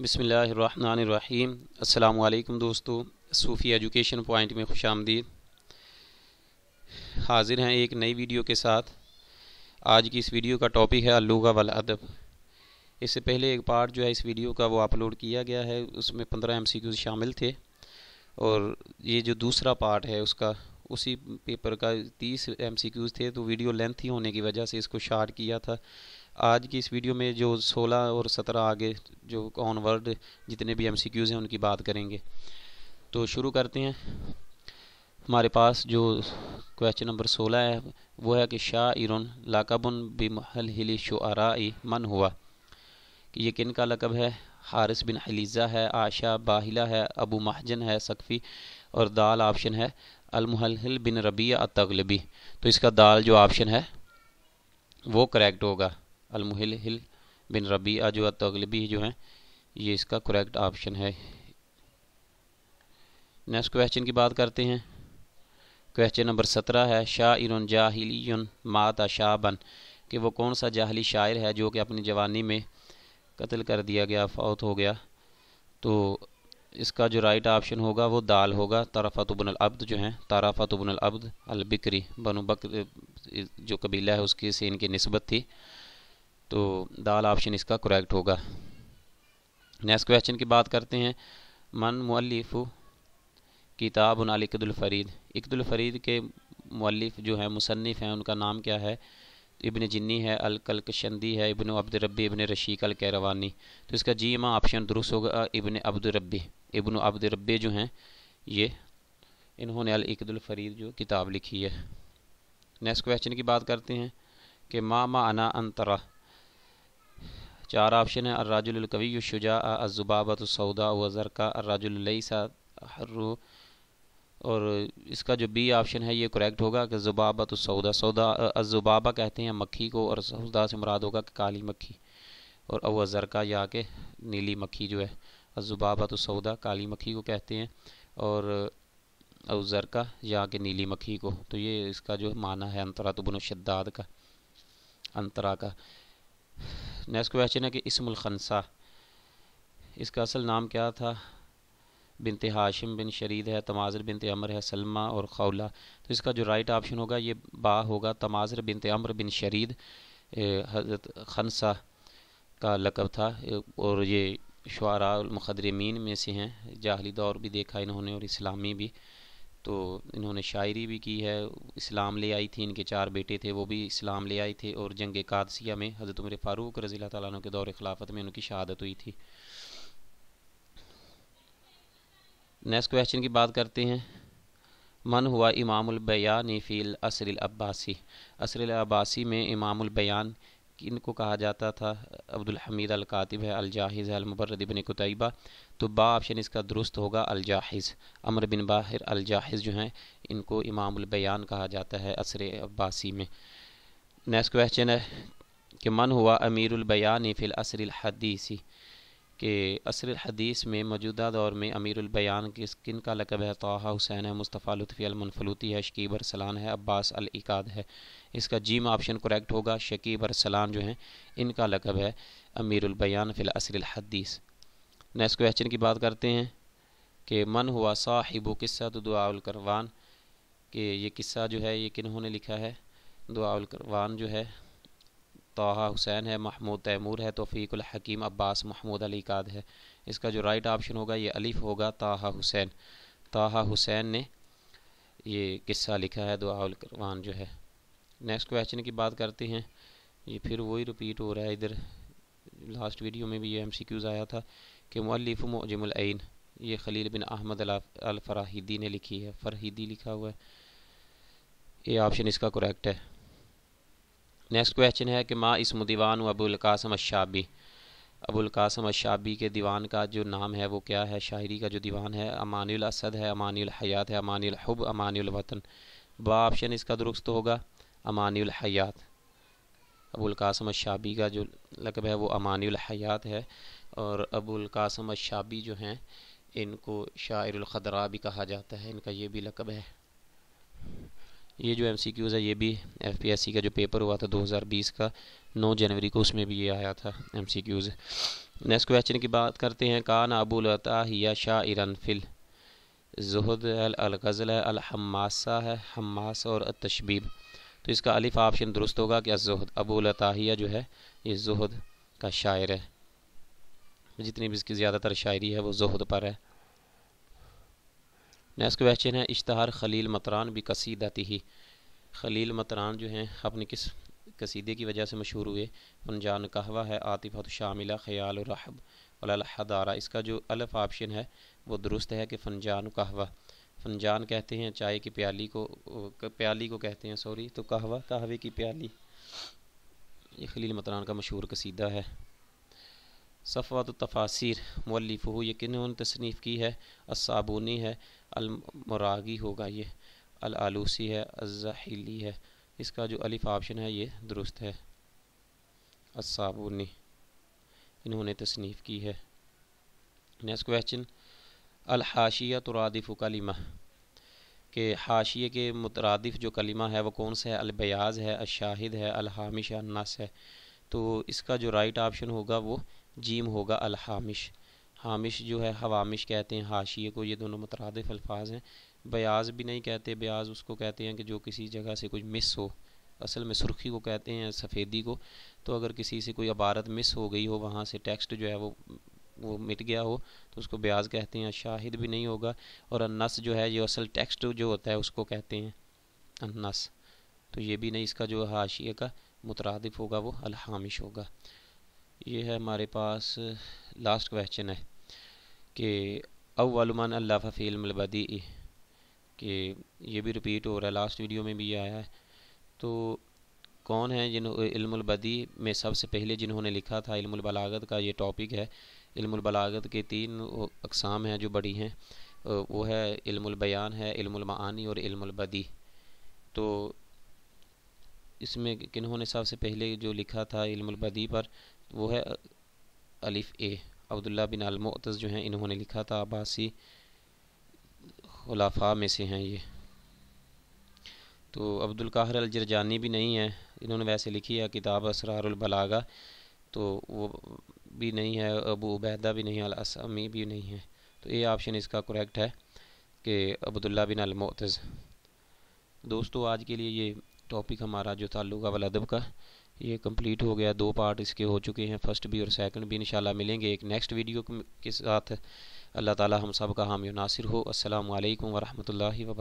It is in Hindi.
बसमीम अल्लाम दोस्तों सूफ़ी एजुकेशन पॉइंट में खुश आमदीद हाजिर हैं एक नई वीडियो के साथ आज की इस वीडियो का टॉपिक है अलूगा वाल अदब इससे पहले एक पार्ट जो है इस वीडियो का वो अपलोड किया गया है उसमें पंद्रह एम शामिल थे और ये जो दूसरा पार्ट है उसका उसी पेपर का तीस एम थे तो वीडियो लेंथ ही होने की वजह से इसको शार्ट किया था आज की इस वीडियो में जो 16 और 17 आगे जो ऑनवर्ड जितने भी एमसीक्यूज़ हैं उनकी बात करेंगे तो शुरू करते हैं हमारे पास जो क्वेश्चन नंबर 16 है वो है कि शाह लाकबन बिमहल हिली शुआराई मन हुआ कि ये किन का लकब है हारिस बिन हलीज़ा है आशा बाहिला है अबू महजन है सकफ़ी और दाल ऑप्शन है अलमहल बिन रबी तगलबी तो इसका दाल जो ऑप्शन है वो करेक्ट होगा अलमुहिल हिल बिन रबीआ जो तगलबी जो है ये इसका करेक्ट ऑप्शन है नेक्स्ट क्वेश्चन की बात करते हैं क्वेश्चन नंबर सत्रह है शाहर जाहली माता शाहबन कि वो कौन सा जाहली शायर है जो कि अपनी जवानी में कत्ल कर दिया गया फौत हो गया तो इसका जो राइट ऑप्शन होगा वो दाल होगा ताराफत बन अब्द जो है ताराफत बन अब्द अलबिक्री बनु बकर जो कबीला है उसकी से इनकी नस्बत थी तो दाल ऑप्शन इसका करेक्ट होगा नेक्स्ट क्वेश्चन की बात करते हैं मन मुल्लिफ किताब उनाल इकदुलफरीद इकदुलफरीद के मुलिफ जो है मुसनफ़ हैं उनका नाम क्या है इबन जिन्नी है अलकलकशंदी है इबन अब्दरबी इबन रशीक अल कैरवानी तो इसका जी माँ ऑप्शन दुरुस्त होगा इबन अब्दरबी इबन अब्दरबी जो हैं ये इन्होंने अल इकदुलफरीद जो किताब लिखी है नेक्स्ट क्वेश्चन की बात करते हैं कि माँ मा अना अंतरा चार ऑप्शन है अर्राजुलकवी शुजा अजुबाबत सऊदा वज़र का अर्राजुलसा हर्रू और इसका जो बी ऑप्शन है ये करेक्ट होगा कि जुबाबत सऊदा सौदा अजुबाबा कहते हैं मक्खी को और सऊदा से मुराद होगा कि काली मक्खी और अव अवज़रका या के नीली मक्खी जो है अजुबाबत सऊदा काली मक्खी को कहते हैं और अवज़रका या के नीली मक्खी को तो ये इसका जो माना है अंतरा तो शद्दाद का अंतरा का नेक्स्ट क्वेश्चन है कि इसमलखनसा इसका असल नाम क्या था बिन हाशिम बिन शरीद है तमाजर बिन अमर है सलमा और खौला तो इसका जो राइट ऑप्शन होगा ये बा होगा तमाजर बिन अमर बिन शरीद हज़रत खनसा का लकब था और ये शुरा मुखदरमीन में से हैं जाहली दौर भी देखा इन्होंने और इस्लामी भी तो इन्होंने शायरी भी की है इस्लाम ले आई थी इनके चार बेटे थे वो भी इस्लाम ले आए थे और जंग कादसिया में हज़रत उमर फ़ारूक रज़ी तैन के दौर खिलाफत में उनकी शहादत हुई थी नेक्स्ट क्वेश्चन की बात करते हैं मन हुआ बयान फ़ील असरल अब्बासी असरल अब्बासी में बयान इनको कहा जाता था अब्दुल हमीद अल कातिब है अल जाहिज़ है अलमबरद बिन कुतैबा तो बा ऑप्शन इसका दुरुस्त होगा अल जाहिज़ अमर बिन बाहिर अल जाहिज़ जो हैं इनको इमामुलबयान कहा जाता है असर अब्बासी में नेक्स्ट क्वेश्चन है कि मन हुआ अमीरुलबयान फ़िल असर हदीसी कि असर हदीस में मौजूदा दौर में अमीरबयान किस किन का लकब है तोहा हुसैन है मुस्तफ़ा लुफ़ी अलमनफलूती है शकीब अरसलान है अब्बास अलकाद है इसका जीम ऑप्शन करेक्ट होगा शकीब अरसलान जो हैं इनका लकब है अमीरबयान फ़िल असर हदीस नेक्स्ट क्वेश्चन की बात करते हैं कि मन हुआ साहिबो किस्सा तो दुआलकरवान कि ये किस्सा जो है ये किन्होंने लिखा है दुआलकरवान जो है तोहा हुसैन है महमूद तैमूर है तोफ़ीकुल हकीम अब्बास महमूद अली काद है इसका जो राइट ऑप्शन होगा ये अलिफ होगा ताहा हुसैन ताहा हुसैन ने ये किस्सा लिखा है दुआलकरवान जो है नेक्स्ट क्वेश्चन की बात करते हैं ये फिर वही रिपीट हो रहा है इधर लास्ट वीडियो में भी ये एम सी क्यूज़ आया था कि मल्लिफ़ मजमलैन ये खलील बिन अहमद अलफराहिदी ने लिखी है फरहीदी लिखा हुआ है ये ऑप्शन इसका करेक्ट है नेक्स्ट क्वेश्चन है कि माँ इसम दीवान अबुल कासम अशाबी अबुल कासम अशाबी के दीवान का जो नाम है वो क्या है शायरी का जो दीवान है अमानुल असद है अमानुल हयात है अमानुल हब अमानुल वतन बा ऑप्शन इसका दुरुस्त होगा अमानुल हयात अबुल कासम अशाबी का जो लकब है वो अमानुल हयात है और अबुल कासम अशाबी जो हैं इनको शायर खदरा भी कहा जाता है इनका ये भी लकब है ये जो एम है ये भी एफ का जो पेपर हुआ था 2020 का 9 जनवरी को उसमें भी ये आया था एम नेक्स्ट क्वेश्चन की बात करते हैं कान अबुल या शाह इरनफिल जहद अल अलगज़ल है अलहमासा है हमास और तशबीब तो इसका अलिफ ऑप्शन दुरुस्त होगा कि जहद अबुल जो है ये जहद का शायर है जितनी भी इसकी ज़्यादातर शायरी है वो जहद पर है नेक्स्ट क्वेश्चन है इश्तहार खलील मतरान भी कसीदाती ही खलील मतरान जो हैं अपने किस कसीदे की वजह से मशहूर हुए फनजान कहवा है आतिफ़त तो शामिला ख्याल रहब अलहदारा इसका जो अलफ ऑप्शन है वो दुरुस्त है कि फनजान कहवा फनजान कहते हैं चाय की प्याली को प्याली को कहते हैं सॉरी तो कहवा कहवे की प्याली ये खलील मतरान का मशहूर कसीदा है सफ़ात तफासिर मौलफ़ ये किन्होंने तसनीफ़ की है असाबूनी है अलमरागी होगा ये आलूसी है अज़ाहिली है इसका जो अलिफ ऑप्शन है ये दुरुस्त है असाबुनी इन्होंने तसनीफ़ की है नेक्स्ट क्वेश्चन अल हाशिया तुरादिफ़ कलिमा के हाशिए के मुतरदफ़ जो कलिमा है वो कौन सा है अलबयाज़ है अशाहिद है अल हामिश नस है तो इसका जो राइट ऑप्शन होगा वो जीम होगा अल हामिश हामिश जो है हवामिश कहते हैं हाशिए को ये दोनों मुतरद अल्फाज हैं बयाज भी नहीं कहते बयाज उसको कहते हैं कि जो किसी जगह से कुछ मिस हो असल में सुर्खी को कहते हैं सफ़ेदी को तो अगर किसी से कोई अबारत मिस हो गई हो वहाँ से टेक्स्ट जो है वो वो मिट गया हो तो उसको ब्याज कहते हैं शाहिद भी नहीं होगा और अनस जो है जो असल टेक्स्ट जो होता है उसको कहते हैं अनस तो ये भी नहीं इसका जो हाशिए का मुतरद होगा वो अलहामिश होगा ये है हमारे पास लास्ट क्वेश्चन है कि अवलमन अल्लाह फ़ील मलबदी कि ये भी रिपीट हो रहा है लास्ट वीडियो में भी आया है तो कौन है जिन इल्मबदी में सबसे पहले जिन्होंने लिखा था इल्मबलागत का ये टॉपिक है इल्मबलागत के तीन अकसाम हैं जो बड़ी हैं वो है इल्मबयान है इल्मानी और इल्मबदी तो इसमें किन्होंने सबसे पहले जो लिखा था इल्मबदी पर वो है अलिफ ए अब्दुल्ला बिन अलमोतज़ जो हैं इन्होंने लिखा था आबासी खलाफा में से हैं ये तो अब्दुल काहर अल जरजानी भी नहीं है इन्होंने वैसे लिखी है किताब असरारबलागा तो वो भी नहीं है अबू उबैदा भी नहीं अलसमी भी नहीं है तो ये ऑप्शन इसका करेक्ट है कि अब्दुल्ला बिन अलमोतज़ दोस्तों आज के लिए ये टॉपिक हमारा जो था लुगा वलदब का ये कंप्लीट हो गया दो पार्ट इसके हो चुके हैं फर्स्ट भी और सेकंड भी इन मिलेंगे एक नेक्स्ट वीडियो के साथ अल्लाह ताला हम सब का हामी नासिर हो असल वालेकुम वरहमतुल्लाहि